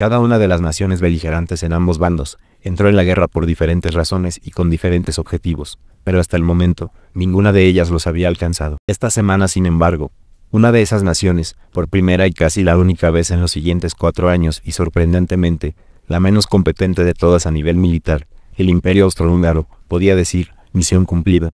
Cada una de las naciones beligerantes en ambos bandos entró en la guerra por diferentes razones y con diferentes objetivos, pero hasta el momento, ninguna de ellas los había alcanzado. Esta semana, sin embargo, una de esas naciones, por primera y casi la única vez en los siguientes cuatro años y sorprendentemente, la menos competente de todas a nivel militar, el Imperio Austrohúngaro, podía decir, misión cumplida.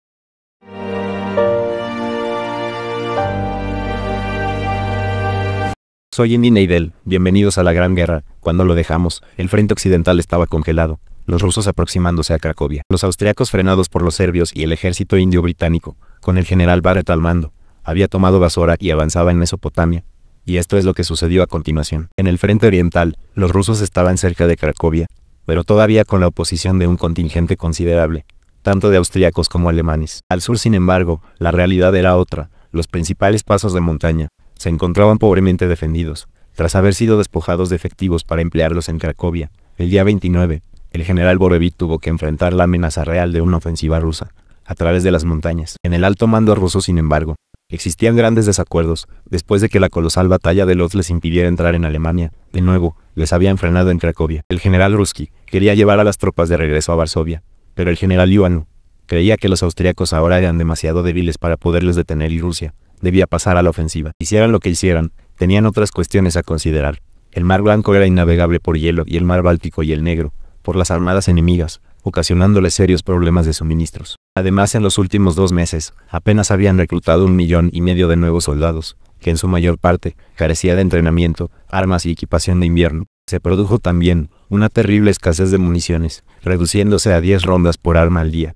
Soy Indy Neidel, bienvenidos a la Gran Guerra. Cuando lo dejamos, el frente occidental estaba congelado, los rusos aproximándose a Cracovia, los austriacos frenados por los serbios y el ejército indio británico, con el general Barrett al mando, había tomado Basora y avanzaba en Mesopotamia. Y esto es lo que sucedió a continuación. En el frente oriental, los rusos estaban cerca de Cracovia, pero todavía con la oposición de un contingente considerable, tanto de austriacos como alemanes. Al sur, sin embargo, la realidad era otra, los principales pasos de montaña, se encontraban pobremente defendidos, tras haber sido despojados de efectivos para emplearlos en Cracovia. El día 29, el general Borevit tuvo que enfrentar la amenaza real de una ofensiva rusa, a través de las montañas. En el alto mando ruso, sin embargo, existían grandes desacuerdos, después de que la colosal batalla de Lodz les impidiera entrar en Alemania. De nuevo, les había frenado en Cracovia. El general Ruski quería llevar a las tropas de regreso a Varsovia, pero el general Ivanu creía que los austriacos ahora eran demasiado débiles para poderles detener y Rusia debía pasar a la ofensiva. Hicieran lo que hicieran, tenían otras cuestiones a considerar. El mar Blanco era innavegable por hielo y el mar Báltico y el Negro, por las armadas enemigas, ocasionándoles serios problemas de suministros. Además, en los últimos dos meses, apenas habían reclutado un millón y medio de nuevos soldados, que en su mayor parte carecía de entrenamiento, armas y equipación de invierno. Se produjo también una terrible escasez de municiones, reduciéndose a 10 rondas por arma al día.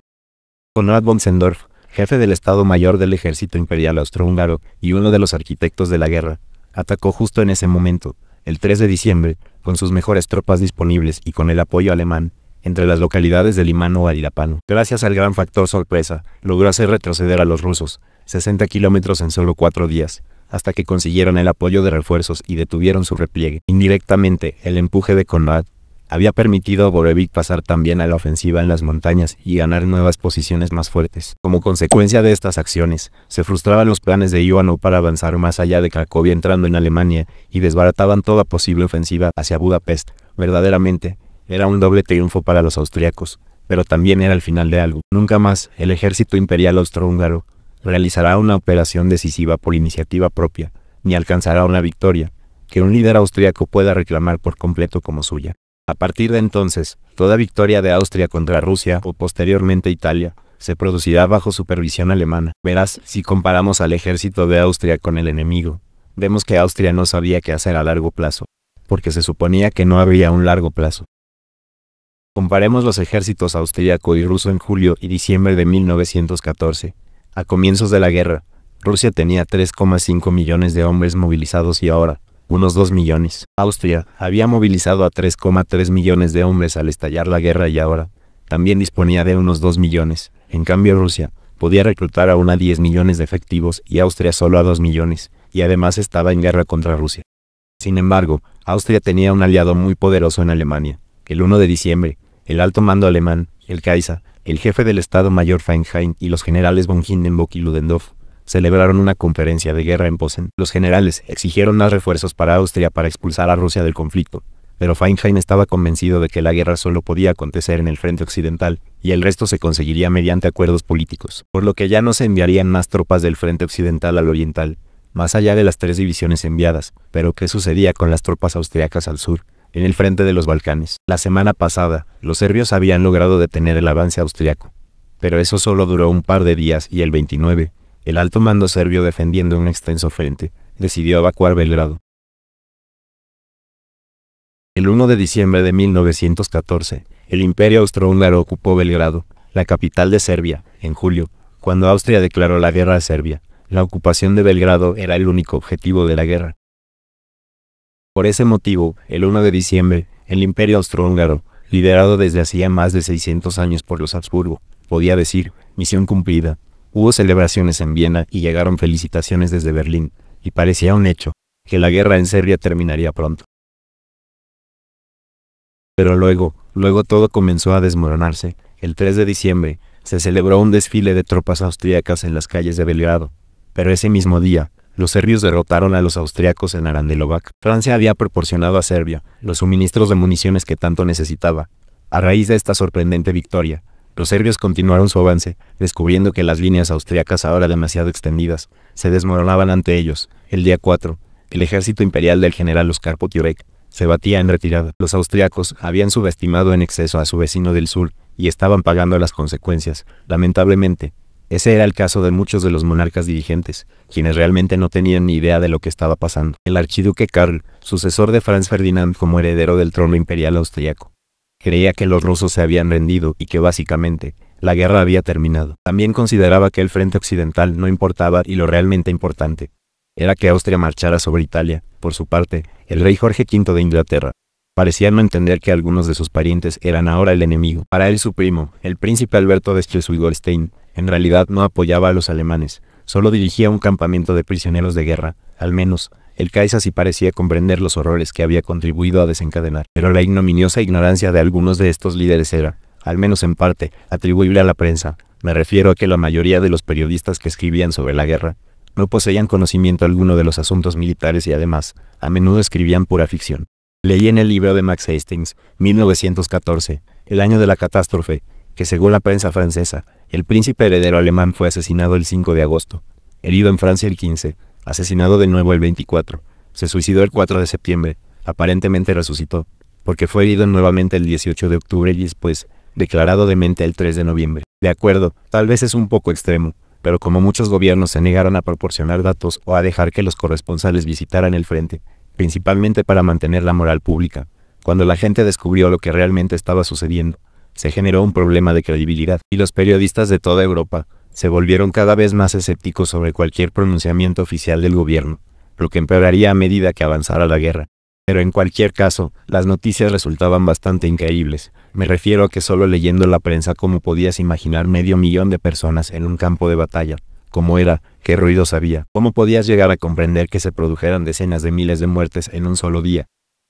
Conrad von jefe del Estado Mayor del Ejército Imperial Austrohúngaro y uno de los arquitectos de la guerra, atacó justo en ese momento, el 3 de diciembre, con sus mejores tropas disponibles y con el apoyo alemán, entre las localidades de Limano y Arirapano. Gracias al gran factor sorpresa, logró hacer retroceder a los rusos, 60 kilómetros en solo cuatro días, hasta que consiguieron el apoyo de refuerzos y detuvieron su repliegue. Indirectamente, el empuje de Conrad había permitido a Borevik pasar también a la ofensiva en las montañas y ganar nuevas posiciones más fuertes. Como consecuencia de estas acciones, se frustraban los planes de Ioano para avanzar más allá de Cracovia entrando en Alemania y desbarataban toda posible ofensiva hacia Budapest. Verdaderamente, era un doble triunfo para los austriacos, pero también era el final de algo. Nunca más el ejército imperial austrohúngaro realizará una operación decisiva por iniciativa propia, ni alcanzará una victoria que un líder austriaco pueda reclamar por completo como suya. A partir de entonces, toda victoria de Austria contra Rusia o posteriormente Italia, se producirá bajo supervisión alemana. Verás, si comparamos al ejército de Austria con el enemigo, vemos que Austria no sabía qué hacer a largo plazo, porque se suponía que no había un largo plazo. Comparemos los ejércitos austríaco y ruso en julio y diciembre de 1914. A comienzos de la guerra, Rusia tenía 3,5 millones de hombres movilizados y ahora, unos 2 millones. Austria había movilizado a 3,3 millones de hombres al estallar la guerra y ahora también disponía de unos 2 millones. En cambio Rusia podía reclutar a a 10 millones de efectivos y Austria solo a 2 millones, y además estaba en guerra contra Rusia. Sin embargo, Austria tenía un aliado muy poderoso en Alemania. El 1 de diciembre, el alto mando alemán, el Kaiser, el jefe del Estado Mayor Feinheim y los generales von Hindenburg y Ludendorff celebraron una conferencia de guerra en Posen. Los generales exigieron más refuerzos para Austria para expulsar a Rusia del conflicto, pero Feinstein estaba convencido de que la guerra solo podía acontecer en el frente occidental, y el resto se conseguiría mediante acuerdos políticos, por lo que ya no se enviarían más tropas del frente occidental al oriental, más allá de las tres divisiones enviadas. Pero ¿qué sucedía con las tropas austriacas al sur? en el frente de los Balcanes. La semana pasada, los serbios habían logrado detener el avance austriaco, pero eso solo duró un par de días y el 29, el alto mando serbio defendiendo un extenso frente, decidió evacuar Belgrado. El 1 de diciembre de 1914, el Imperio Austrohúngaro ocupó Belgrado, la capital de Serbia, en julio, cuando Austria declaró la guerra a Serbia. La ocupación de Belgrado era el único objetivo de la guerra. Por ese motivo, el 1 de diciembre, el Imperio Austrohúngaro, liderado desde hacía más de 600 años por los Habsburgo, podía decir, misión cumplida, Hubo celebraciones en Viena y llegaron felicitaciones desde Berlín, y parecía un hecho, que la guerra en Serbia terminaría pronto. Pero luego, luego todo comenzó a desmoronarse. El 3 de diciembre, se celebró un desfile de tropas austriacas en las calles de Belgrado. Pero ese mismo día, los serbios derrotaron a los austriacos en Arandelovac. Francia había proporcionado a Serbia los suministros de municiones que tanto necesitaba. A raíz de esta sorprendente victoria, los serbios continuaron su avance, descubriendo que las líneas austriacas ahora demasiado extendidas, se desmoronaban ante ellos. El día 4, el ejército imperial del general Oscar Potiorek se batía en retirada. Los austriacos habían subestimado en exceso a su vecino del sur y estaban pagando las consecuencias. Lamentablemente, ese era el caso de muchos de los monarcas dirigentes, quienes realmente no tenían ni idea de lo que estaba pasando. El archiduque Karl, sucesor de Franz Ferdinand como heredero del trono imperial austriaco, Creía que los rusos se habían rendido y que básicamente, la guerra había terminado. También consideraba que el frente occidental no importaba y lo realmente importante era que Austria marchara sobre Italia. Por su parte, el rey Jorge V de Inglaterra parecía no entender que algunos de sus parientes eran ahora el enemigo. Para él su primo, el príncipe Alberto de Schleswig-Holstein, en realidad no apoyaba a los alemanes, solo dirigía un campamento de prisioneros de guerra, al menos, el Kaiser sí parecía comprender los horrores que había contribuido a desencadenar, pero la ignominiosa ignorancia de algunos de estos líderes era, al menos en parte, atribuible a la prensa. Me refiero a que la mayoría de los periodistas que escribían sobre la guerra no poseían conocimiento alguno de los asuntos militares y además, a menudo escribían pura ficción. Leí en el libro de Max Hastings, 1914, el año de la catástrofe, que según la prensa francesa, el príncipe heredero alemán fue asesinado el 5 de agosto, herido en Francia el 15, asesinado de nuevo el 24. Se suicidó el 4 de septiembre. Aparentemente resucitó, porque fue herido nuevamente el 18 de octubre y después, declarado demente el 3 de noviembre. De acuerdo, tal vez es un poco extremo, pero como muchos gobiernos se negaron a proporcionar datos o a dejar que los corresponsales visitaran el frente, principalmente para mantener la moral pública, cuando la gente descubrió lo que realmente estaba sucediendo, se generó un problema de credibilidad, y los periodistas de toda Europa, se volvieron cada vez más escépticos sobre cualquier pronunciamiento oficial del gobierno, lo que empeoraría a medida que avanzara la guerra. Pero en cualquier caso, las noticias resultaban bastante increíbles. Me refiero a que solo leyendo la prensa cómo podías imaginar medio millón de personas en un campo de batalla, cómo era, qué ruidos había, cómo podías llegar a comprender que se produjeran decenas de miles de muertes en un solo día.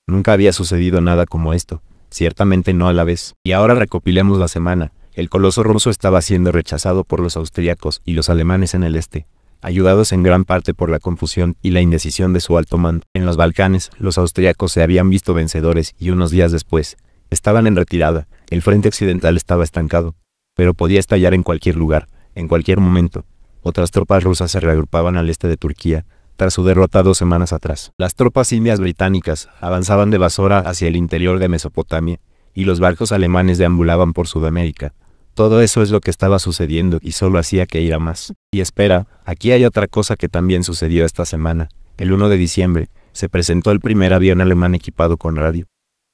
Nunca había sucedido nada como esto, ciertamente no a la vez. Y ahora recopilemos la semana, el coloso ruso estaba siendo rechazado por los austriacos y los alemanes en el este, ayudados en gran parte por la confusión y la indecisión de su alto mando. En los Balcanes, los austriacos se habían visto vencedores y unos días después, estaban en retirada, el frente occidental estaba estancado, pero podía estallar en cualquier lugar, en cualquier momento. Otras tropas rusas se reagrupaban al este de Turquía, tras su derrota dos semanas atrás. Las tropas indias británicas avanzaban de Basora hacia el interior de Mesopotamia, y los barcos alemanes deambulaban por Sudamérica, todo eso es lo que estaba sucediendo y solo hacía que ir a más. Y espera, aquí hay otra cosa que también sucedió esta semana. El 1 de diciembre, se presentó el primer avión alemán equipado con radio.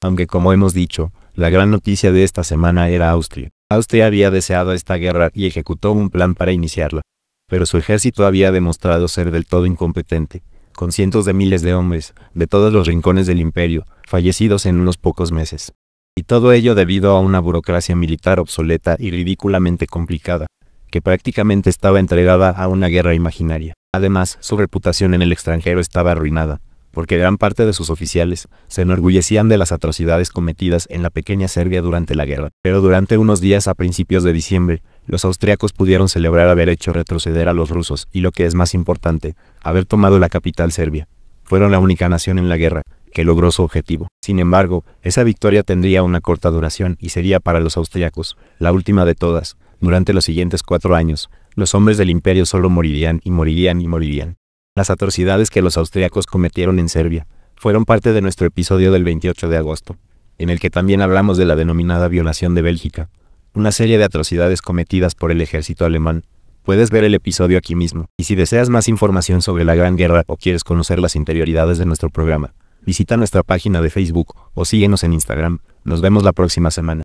Aunque como hemos dicho, la gran noticia de esta semana era Austria. Austria había deseado esta guerra y ejecutó un plan para iniciarla. Pero su ejército había demostrado ser del todo incompetente, con cientos de miles de hombres, de todos los rincones del imperio, fallecidos en unos pocos meses. Y todo ello debido a una burocracia militar obsoleta y ridículamente complicada, que prácticamente estaba entregada a una guerra imaginaria. Además, su reputación en el extranjero estaba arruinada, porque gran parte de sus oficiales se enorgullecían de las atrocidades cometidas en la pequeña Serbia durante la guerra. Pero durante unos días a principios de diciembre, los austriacos pudieron celebrar haber hecho retroceder a los rusos y lo que es más importante, haber tomado la capital serbia. Fueron la única nación en la guerra que logró su objetivo. Sin embargo, esa victoria tendría una corta duración y sería para los austriacos la última de todas. Durante los siguientes cuatro años, los hombres del imperio solo morirían y morirían y morirían. Las atrocidades que los austriacos cometieron en Serbia fueron parte de nuestro episodio del 28 de agosto, en el que también hablamos de la denominada violación de Bélgica, una serie de atrocidades cometidas por el ejército alemán Puedes ver el episodio aquí mismo, y si deseas más información sobre la Gran Guerra o quieres conocer las interioridades de nuestro programa, visita nuestra página de Facebook o síguenos en Instagram. Nos vemos la próxima semana.